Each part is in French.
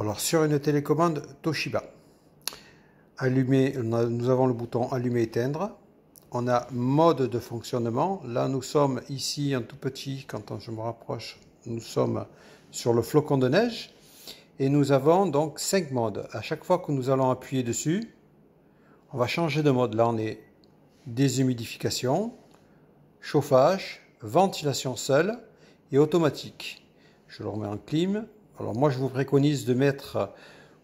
Alors sur une télécommande Toshiba, allumer, nous avons le bouton allumer éteindre. On a mode de fonctionnement. Là, nous sommes ici en tout petit, quand je me rapproche, nous sommes sur le flocon de neige. Et nous avons donc cinq modes. À chaque fois que nous allons appuyer dessus, on va changer de mode. Là, on est déshumidification, chauffage, ventilation seule et automatique. Je le remets en clim. Alors moi, je vous préconise de mettre euh,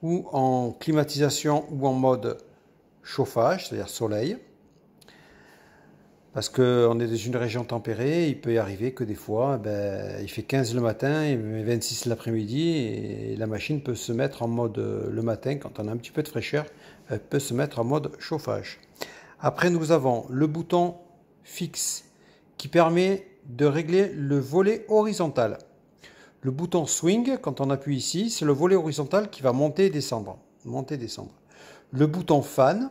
ou en climatisation ou en mode chauffage, c'est-à-dire soleil. Parce qu'on est dans une région tempérée, il peut y arriver que des fois, eh ben, il fait 15 le matin et 26 l'après-midi, et la machine peut se mettre en mode euh, le matin, quand on a un petit peu de fraîcheur, elle peut se mettre en mode chauffage. Après, nous avons le bouton fixe qui permet de régler le volet horizontal. Le bouton swing, quand on appuie ici, c'est le volet horizontal qui va monter et descendre. Monter, descendre. Le bouton fan,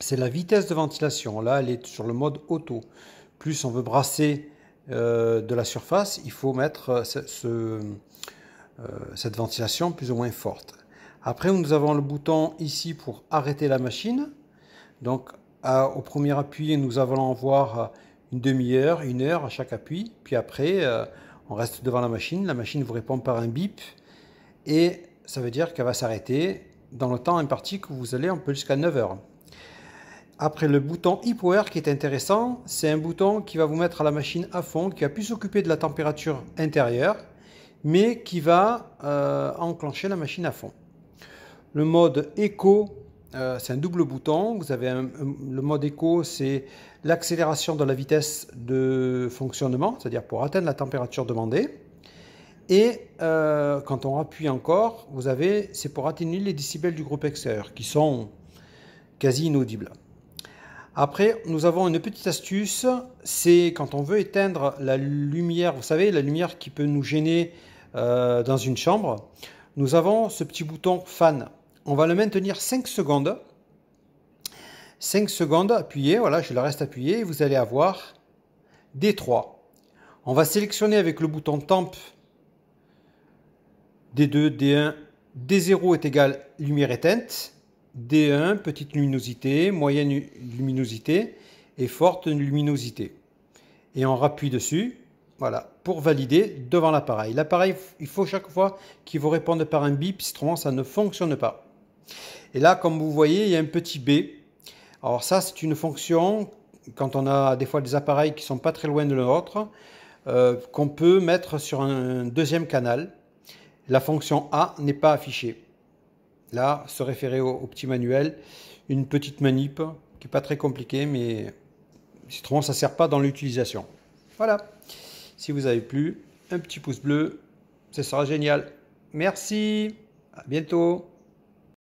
c'est la vitesse de ventilation. Là, elle est sur le mode auto. Plus on veut brasser euh, de la surface, il faut mettre euh, euh, cette ventilation plus ou moins forte. Après, nous avons le bouton ici pour arrêter la machine. Donc, au premier appui, nous allons avoir une demi-heure, une heure à chaque appui. Puis après, on reste devant la machine, la machine vous répond par un bip, et ça veut dire qu'elle va s'arrêter dans le temps imparti que vous allez, un peu jusqu'à 9 heures. Après le bouton e-power qui est intéressant, c'est un bouton qui va vous mettre à la machine à fond, qui va plus s'occuper de la température intérieure, mais qui va euh, enclencher la machine à fond. Le mode écho euh, c'est un double bouton. Vous avez le mode écho, c'est l'accélération de la vitesse de fonctionnement, c'est-à-dire pour atteindre la température demandée. Et euh, quand on appuie encore, vous avez, c'est pour atténuer les décibels du groupe extérieur, qui sont quasi inaudibles. Après, nous avons une petite astuce, c'est quand on veut éteindre la lumière, vous savez, la lumière qui peut nous gêner euh, dans une chambre, nous avons ce petit bouton fan. On va le maintenir 5 secondes. 5 secondes appuyé, voilà, je le reste appuyé, vous allez avoir D3. On va sélectionner avec le bouton Temp D2, D1, D0 est égal lumière éteinte, D1 petite luminosité, moyenne luminosité et forte luminosité. Et on rappuie dessus, voilà, pour valider devant l'appareil. L'appareil, il faut chaque fois qu'il vous réponde par un bip, sinon ça ne fonctionne pas. Et là, comme vous voyez, il y a un petit B. Alors ça, c'est une fonction, quand on a des fois des appareils qui sont pas très loin de l'autre, euh, qu'on peut mettre sur un deuxième canal. La fonction A n'est pas affichée. Là, se référer au, petit manuel, une petite manip qui n'est pas très compliquée, mais Citron, ça ne sert pas dans l'utilisation. Voilà. Si vous avez plu, un petit pouce bleu, ce sera génial. Merci, à bientôt.